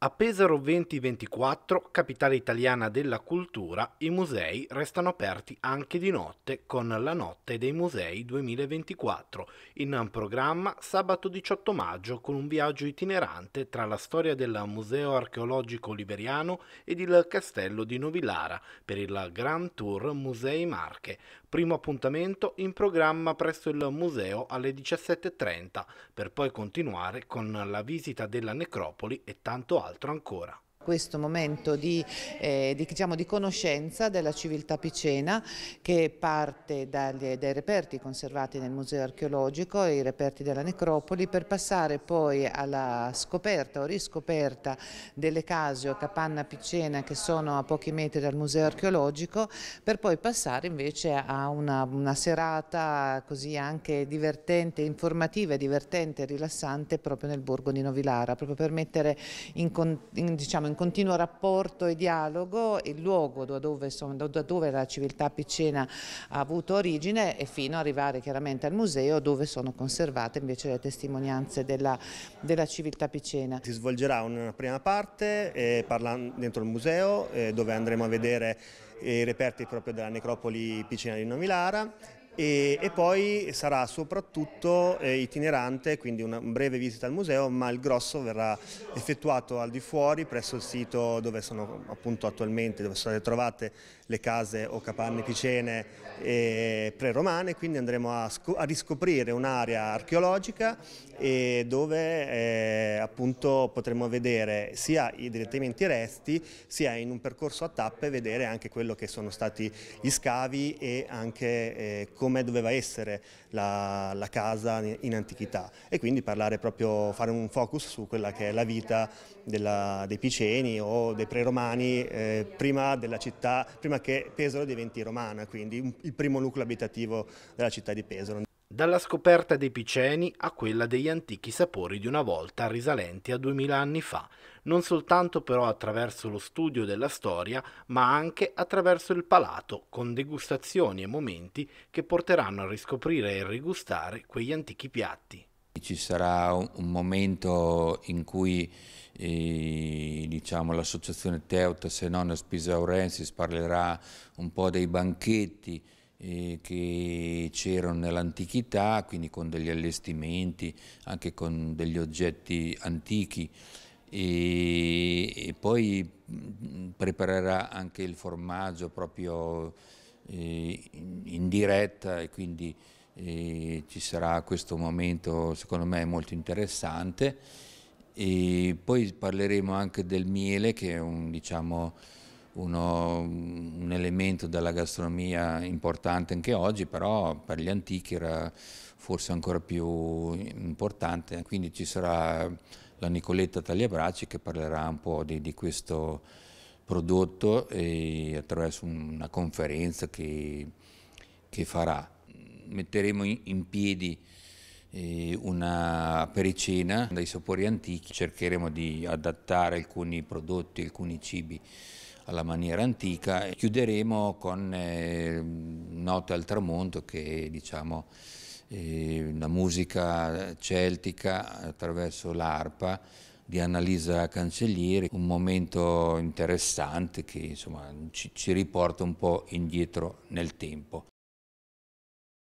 A Pesaro 2024, capitale italiana della cultura, i musei restano aperti anche di notte con la Notte dei Musei 2024, in programma sabato 18 maggio con un viaggio itinerante tra la storia del Museo archeologico liberiano ed il castello di Novilara per il Grand Tour Musei Marche. Primo appuntamento in programma presso il museo alle 17.30 per poi continuare con la visita della necropoli e tanto altro altro ancora questo momento di, eh, di, diciamo, di conoscenza della civiltà picena che parte dagli, dai reperti conservati nel museo archeologico, i reperti della necropoli, per passare poi alla scoperta o riscoperta delle case o capanna picena che sono a pochi metri dal museo archeologico, per poi passare invece a una, una serata così anche divertente, informativa, divertente, rilassante proprio nel borgo di Novilara, proprio per mettere in, in, diciamo, in continuo rapporto e dialogo il luogo da dove, da dove la civiltà piccina ha avuto origine e fino ad arrivare chiaramente al museo dove sono conservate invece le testimonianze della, della civiltà piccina. Si svolgerà una prima parte eh, dentro il museo eh, dove andremo a vedere i reperti proprio della necropoli piccina di Novilara e, e poi sarà soprattutto eh, itinerante, quindi una un breve visita al museo, ma il grosso verrà effettuato al di fuori presso il sito dove sono appunto attualmente, dove sono trovate le case o capanne picene eh, pre-romane, quindi andremo a, a riscoprire un'area archeologica e dove eh, appunto potremo vedere sia i, direttamente i resti, sia in un percorso a tappe vedere anche quello che sono stati gli scavi e anche come eh, come doveva essere la, la casa in antichità e quindi parlare proprio, fare un focus su quella che è la vita della, dei piceni o dei preromani eh, prima della città, prima che Pesaro diventi romana, quindi il primo nucleo abitativo della città di Pesaro. Dalla scoperta dei piceni a quella degli antichi sapori di una volta risalenti a 2000 anni fa, non soltanto però attraverso lo studio della storia, ma anche attraverso il palato, con degustazioni e momenti che porteranno a riscoprire e rigustare quegli antichi piatti. Ci sarà un momento in cui eh, diciamo, l'associazione Teuta Senonos Pisaurensis parlerà un po' dei banchetti eh, che c'erano nell'antichità, quindi con degli allestimenti, anche con degli oggetti antichi e, e poi preparerà anche il formaggio proprio eh, in, in diretta e quindi eh, ci sarà questo momento secondo me molto interessante e poi parleremo anche del miele che è un diciamo uno, un elemento della gastronomia importante anche oggi, però per gli antichi era forse ancora più importante. Quindi ci sarà la Nicoletta Tagliabraci che parlerà un po' di, di questo prodotto e attraverso una conferenza che, che farà. Metteremo in piedi eh, una pericena dai sapori antichi, cercheremo di adattare alcuni prodotti, alcuni cibi alla maniera antica. Chiuderemo con eh, Note al tramonto che è diciamo, eh, la musica celtica attraverso l'arpa di Annalisa Cancellieri, un momento interessante che insomma, ci, ci riporta un po' indietro nel tempo.